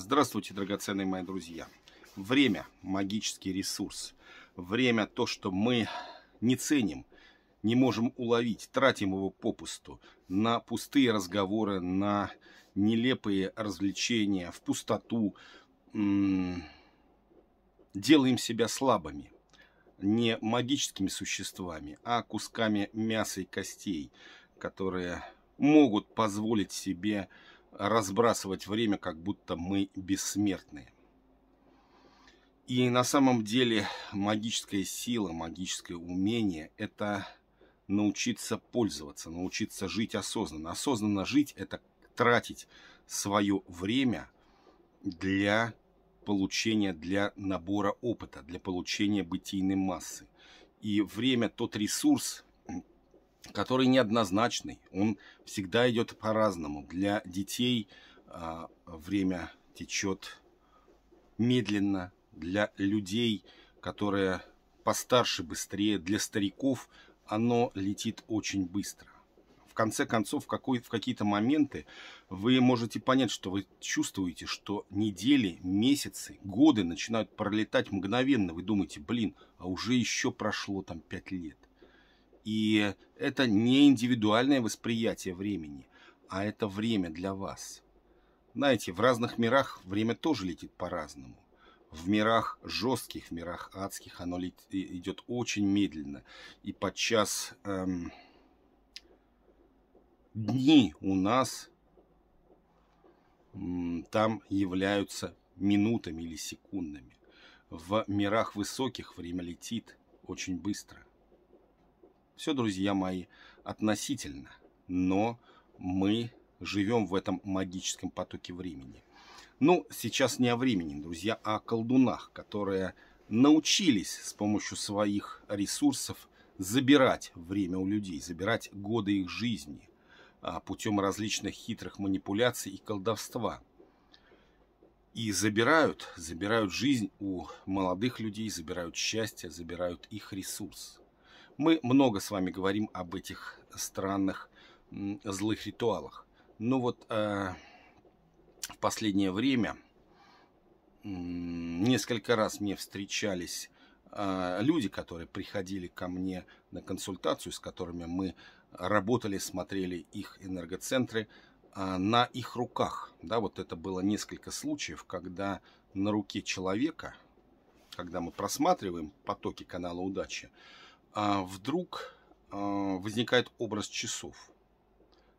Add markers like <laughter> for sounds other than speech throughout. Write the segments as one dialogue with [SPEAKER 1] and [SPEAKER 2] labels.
[SPEAKER 1] Здравствуйте, драгоценные мои друзья. Время – магический ресурс. Время – то, что мы не ценим, не можем уловить, тратим его попусту на пустые разговоры, на нелепые развлечения, в пустоту. Делаем себя слабыми, не магическими существами, а кусками мяса и костей, которые могут позволить себе разбрасывать время, как будто мы бессмертные. И на самом деле магическая сила, магическое умение – это научиться пользоваться, научиться жить осознанно. Осознанно жить – это тратить свое время для получения, для набора опыта, для получения бытийной массы. И время – тот ресурс, который неоднозначный, он всегда идет по-разному. Для детей а, время течет медленно, для людей, которые постарше, быстрее, для стариков оно летит очень быстро. В конце концов, в, в какие-то моменты вы можете понять, что вы чувствуете, что недели, месяцы, годы начинают пролетать мгновенно. Вы думаете, блин, а уже еще прошло там 5 лет. И это не индивидуальное восприятие времени, а это время для вас. Знаете, в разных мирах время тоже летит по-разному. В мирах жестких, в мирах адских оно лет, идет очень медленно. И подчас эм, дни у нас эм, там являются минутами или секундами. В мирах высоких время летит очень быстро. Все, друзья мои, относительно. Но мы живем в этом магическом потоке времени. Ну, сейчас не о времени, друзья, а о колдунах, которые научились с помощью своих ресурсов забирать время у людей, забирать годы их жизни а, путем различных хитрых манипуляций и колдовства. И забирают, забирают жизнь у молодых людей, забирают счастье, забирают их ресурс. Мы много с вами говорим об этих странных злых ритуалах. Но вот э, в последнее время э, несколько раз мне встречались э, люди, которые приходили ко мне на консультацию, с которыми мы работали, смотрели их энергоцентры э, на их руках. Да, вот это было несколько случаев, когда на руке человека, когда мы просматриваем потоки канала удачи, э, а, вдруг а, возникает образ часов.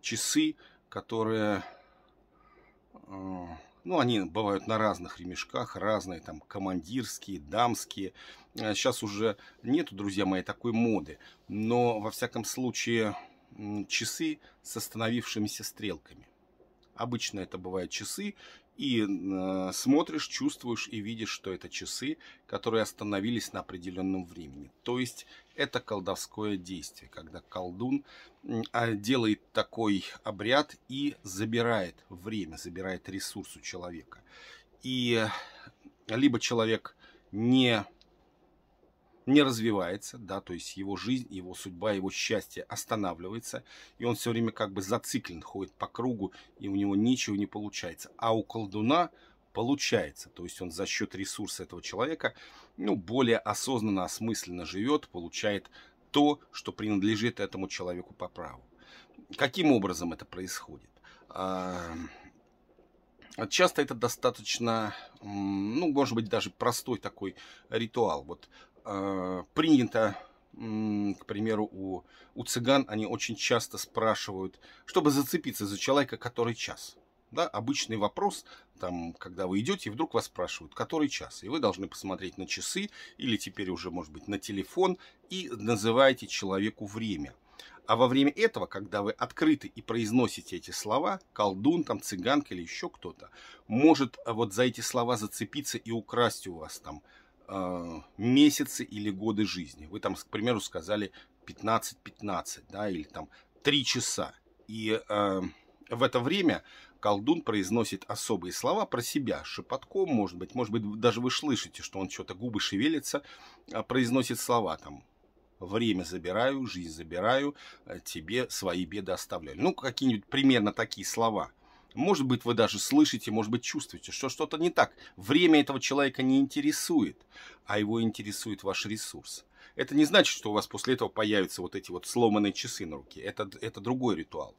[SPEAKER 1] Часы, которые, а, ну, они бывают на разных ремешках, разные там командирские, дамские. Сейчас уже нету, друзья мои, такой моды. Но, во всяком случае, часы с остановившимися стрелками. Обычно это бывают часы и э, смотришь, чувствуешь и видишь, что это часы, которые остановились на определенном времени. То есть это колдовское действие, когда колдун э, делает такой обряд и забирает время, забирает ресурс у человека. И э, либо человек не не развивается, да, то есть его жизнь, его судьба, его счастье останавливается, и он все время как бы зациклен, ходит по кругу, и у него ничего не получается. А у колдуна получается, то есть он за счет ресурса этого человека, ну, более осознанно, осмысленно живет, получает то, что принадлежит этому человеку по праву. Каким образом это происходит? Часто это достаточно, ну, может быть, даже простой такой ритуал. Вот Э, принято, к примеру, у, у цыган, они очень часто спрашивают, чтобы зацепиться за человека, который час. Да, обычный вопрос, там, когда вы идете, и вдруг вас спрашивают, который час. И вы должны посмотреть на часы или теперь уже, может быть, на телефон и называете человеку время. А во время этого, когда вы открыты и произносите эти слова, колдун, там, цыганка или еще кто-то, может э, вот за эти слова зацепиться и украсть у вас там а, месяцы или годы жизни. Вы там, к примеру, сказали 15-15, да, или там 3 часа. И э, в это время колдун произносит особые слова про себя, шепотком, может быть, может быть, даже вы слышите, что он что-то губы шевелится, а, произносит слова там. Время забираю, жизнь забираю, тебе свои беды оставляю. Ну, какие-нибудь примерно такие слова – может быть, вы даже слышите, может быть, чувствуете, что что-то не так. Время этого человека не интересует, а его интересует ваш ресурс. Это не значит, что у вас после этого появятся вот эти вот сломанные часы на руке. Это, это другой ритуал.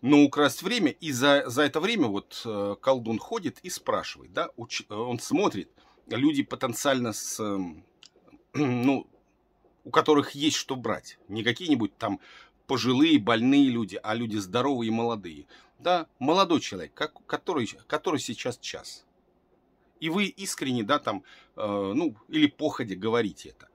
[SPEAKER 1] Но украсть время, и за, за это время вот э, колдун ходит и спрашивает, да, уч, э, он смотрит, люди потенциально с, э, <clears throat> ну, у которых есть что брать. Не какие-нибудь там пожилые, больные люди, а люди здоровые и молодые да, молодой человек, как, который, который сейчас час. И вы искренне, да, там, э, ну, или походе говорите это.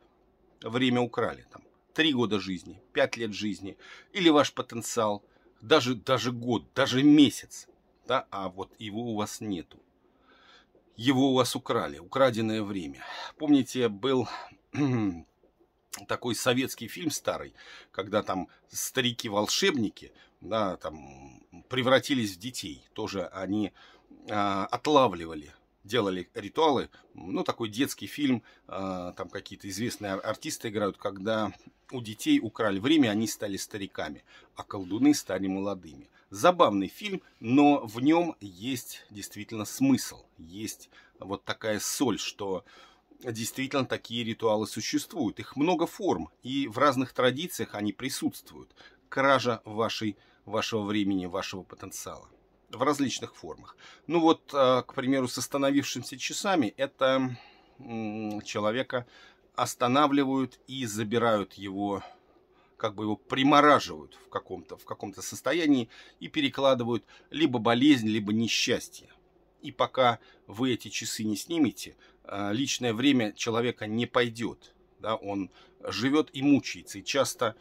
[SPEAKER 1] Время украли, там, три года жизни, пять лет жизни, или ваш потенциал, даже, даже год, даже месяц, да, а вот его у вас нету. Его у вас украли, украденное время. Помните, был <clears throat> такой советский фильм старый, когда там старики-волшебники да, там, превратились в детей. Тоже они а, отлавливали делали ритуалы, ну, такой детский фильм, а, там какие-то известные артисты играют, когда у детей украли время, они стали стариками, а колдуны стали молодыми. Забавный фильм, но в нем есть действительно смысл, есть вот такая соль, что действительно такие ритуалы существуют. Их много форм, и в разных традициях они присутствуют. Кража вашей вашего времени, вашего потенциала в различных формах. Ну вот, а, к примеру, с остановившимися часами это человека останавливают и забирают его, как бы его примораживают в каком-то в каком-то состоянии и перекладывают либо болезнь, либо несчастье. И пока вы эти часы не снимете, а, личное время человека не пойдет. Да, он живет и мучается, и часто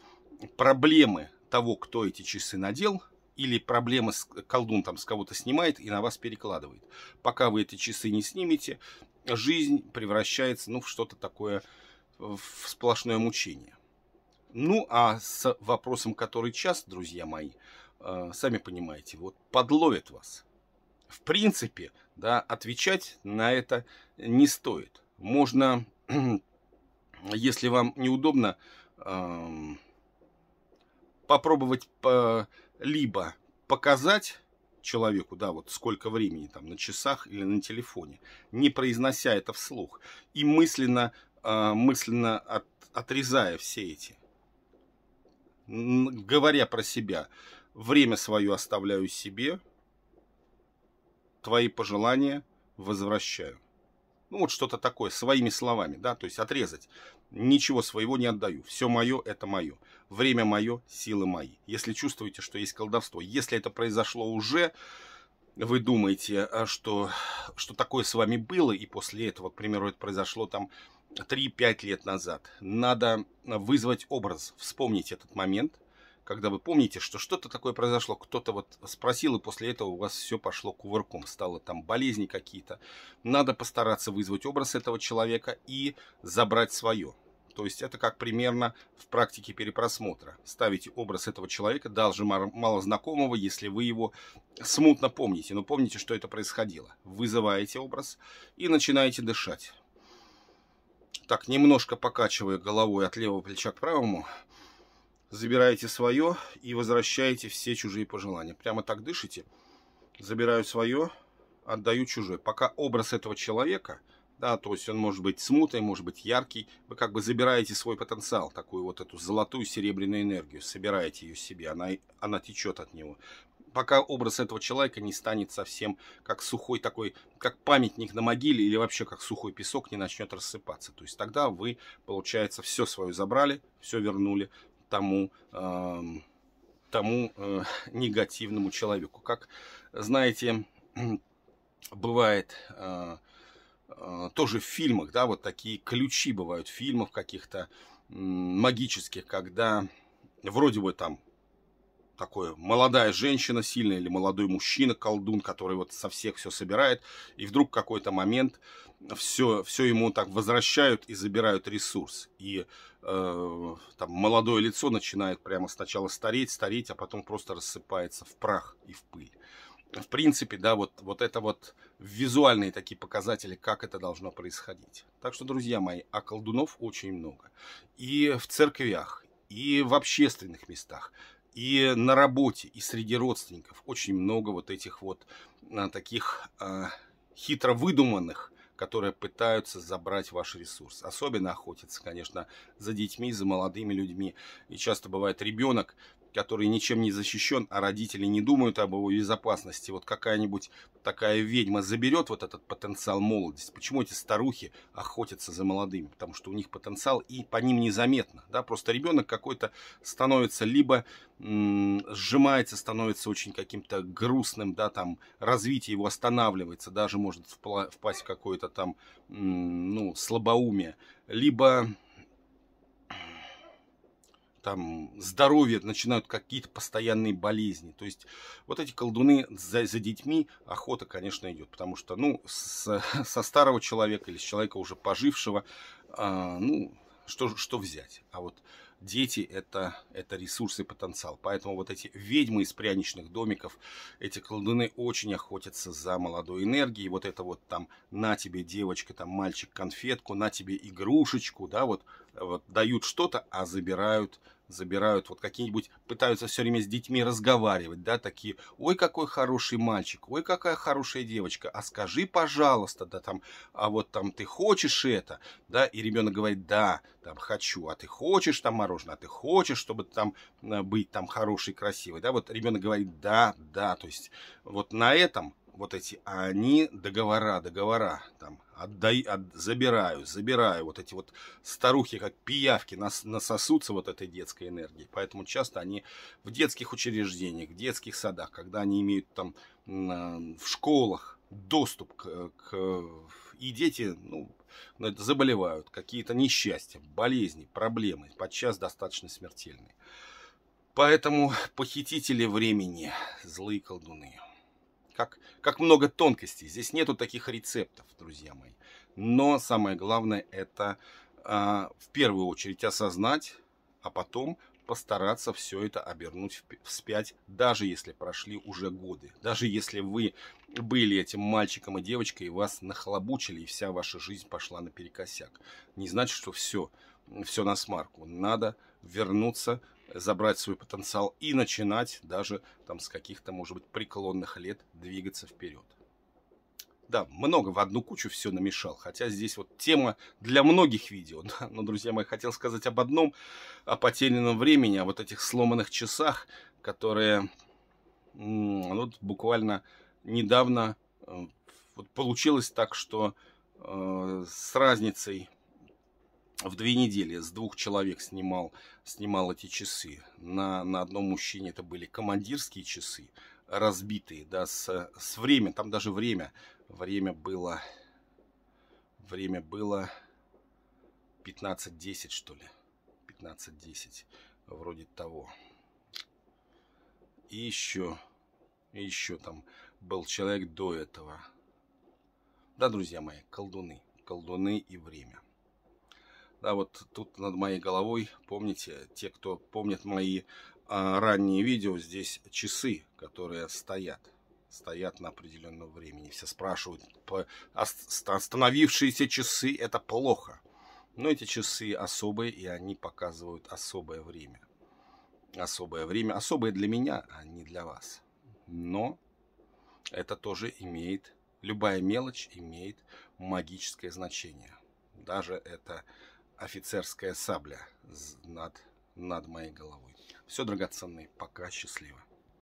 [SPEAKER 1] проблемы того, кто эти часы надел, или проблема с колдун там с кого-то снимает и на вас перекладывает. Пока вы эти часы не снимете, жизнь превращается ну, в что-то такое, в сплошное мучение. Ну, а с вопросом «Который час?», друзья мои, э, сами понимаете, вот подловит вас. В принципе, да, отвечать на это не стоит. Можно, <clears throat> если вам неудобно, э, попробовать э, либо показать человеку, да, вот сколько времени там на часах или на телефоне, не произнося это вслух и мысленно, э, мысленно от, отрезая все эти, говоря про себя, время свое оставляю себе, твои пожелания возвращаю. Ну вот что-то такое, своими словами, да, то есть отрезать. Ничего своего не отдаю. Все мое – это мое. Время мое, силы мои. Если чувствуете, что есть колдовство, если это произошло уже, вы думаете, а что, что такое с вами было, и после этого, к примеру, это произошло там 3-5 лет назад, надо вызвать образ, вспомнить этот момент – когда вы помните, что что-то такое произошло, кто-то вот спросил, и после этого у вас все пошло кувырком, стало там болезни какие-то. Надо постараться вызвать образ этого человека и забрать свое. То есть это как примерно в практике перепросмотра. Ставите образ этого человека, даже малознакомого, если вы его смутно помните, но помните, что это происходило. Вызываете образ и начинаете дышать. Так, немножко покачивая головой от левого плеча к правому, забираете свое и возвращаете все чужие пожелания. Прямо так дышите. Забираю свое, отдаю чужое. Пока образ этого человека, да, то есть он может быть смутный, может быть яркий, вы как бы забираете свой потенциал, такую вот эту золотую серебряную энергию, собираете ее себе, она, она течет от него. Пока образ этого человека не станет совсем как сухой такой, как памятник на могиле или вообще как сухой песок не начнет рассыпаться. То есть тогда вы, получается, все свое забрали, все вернули, Эм, тому, э, тому <laughs> э, негативному человеку. Как знаете, <clears throat> бывает э, э, тоже в фильмах, да, вот такие ключи бывают, фильмов каких-то э, магических, когда вроде бы там такое молодая женщина сильная или молодой мужчина, колдун, который вот со всех все собирает, и вдруг какой-то момент все, все ему так возвращают и забирают ресурс. И э, там молодое лицо начинает прямо сначала стареть, стареть, а потом просто рассыпается в прах и в пыль. В принципе, да, вот, вот это вот визуальные такие показатели, как это должно происходить. Так что, друзья мои, а колдунов очень много. И в церквях, и в общественных местах и на работе, и среди родственников очень много вот этих вот а, таких а, хитро выдуманных, которые пытаются забрать ваш ресурс. Особенно охотятся, конечно, за детьми, за молодыми людьми. И часто бывает ребенок который ничем не защищен, а родители не думают об его безопасности. Вот какая-нибудь такая ведьма заберет вот этот потенциал молодости. Почему эти старухи охотятся за молодыми? Потому что у них потенциал и по ним незаметно. Да? Просто ребенок какой-то становится либо сжимается, становится очень каким-то грустным, да, там развитие его останавливается, даже может впасть в какое-то там, ну, слабоумие. Либо там здоровье, начинают какие-то постоянные болезни. То есть вот эти колдуны за, за детьми охота, конечно, идет, потому что, ну, с, со старого человека или с человека уже пожившего, э, ну, что, что взять? А вот дети это, это ресурс и потенциал. Поэтому вот эти ведьмы из пряничных домиков, эти колдуны очень охотятся за молодой энергией. Вот это вот там на тебе девочка, там мальчик конфетку, на тебе игрушечку, да, вот вот, дают что-то, а забирают забирают, вот какие-нибудь пытаются все время с детьми разговаривать, да, такие, ой, какой хороший мальчик, ой, какая хорошая девочка, а скажи, пожалуйста, да, там, а вот там ты хочешь это, да, и ребенок говорит, да, там, хочу, а ты хочешь там мороженое, а ты хочешь, чтобы там э, быть там хороший, красивый, да, вот ребенок говорит, да, да, то есть вот на этом вот эти, а они договора, договора, там, отдай, от, забираю, забираю, вот эти вот старухи, как пиявки, нас, насосутся вот этой детской энергии, поэтому часто они в детских учреждениях, в детских садах, когда они имеют там в школах доступ к, к и дети, ну, ну заболевают, какие-то несчастья, болезни, проблемы, подчас достаточно смертельные. Поэтому похитители времени, злые колдуны – как, как много тонкостей. Здесь нету таких рецептов, друзья мои. Но самое главное это а, в первую очередь осознать, а потом постараться все это обернуть вспять, даже если прошли уже годы. Даже если вы были этим мальчиком и девочкой, и вас нахлобучили, и вся ваша жизнь пошла наперекосяк. Не значит, что все, все на смарку. Надо вернуться забрать свой потенциал и начинать даже там с каких-то, может быть, преклонных лет двигаться вперед. Да, много в одну кучу все намешал, хотя здесь вот тема для многих видео. <laughs> Но, друзья мои, хотел сказать об одном, о потерянном времени, о вот этих сломанных часах, которые вот буквально недавно э, вот получилось так, что э, с разницей в две недели с двух человек снимал, снимал эти часы. На, на одном мужчине это были командирские часы, разбитые, да, с, с время там даже время, время было, время было 15-10, что ли, 15-10, вроде того. И еще, и еще там был человек до этого. Да, друзья мои, колдуны, колдуны и время. Да, вот тут над моей головой, помните, те, кто помнит мои а, ранние видео, здесь часы, которые стоят. Стоят на определенном времени. Все спрашивают, остановившиеся часы это плохо. Но эти часы особые, и они показывают особое время. Особое время, особое для меня, а не для вас. Но это тоже имеет, любая мелочь имеет магическое значение. Даже это офицерская сабля над, над моей головой. Все, драгоценные, пока, счастливо.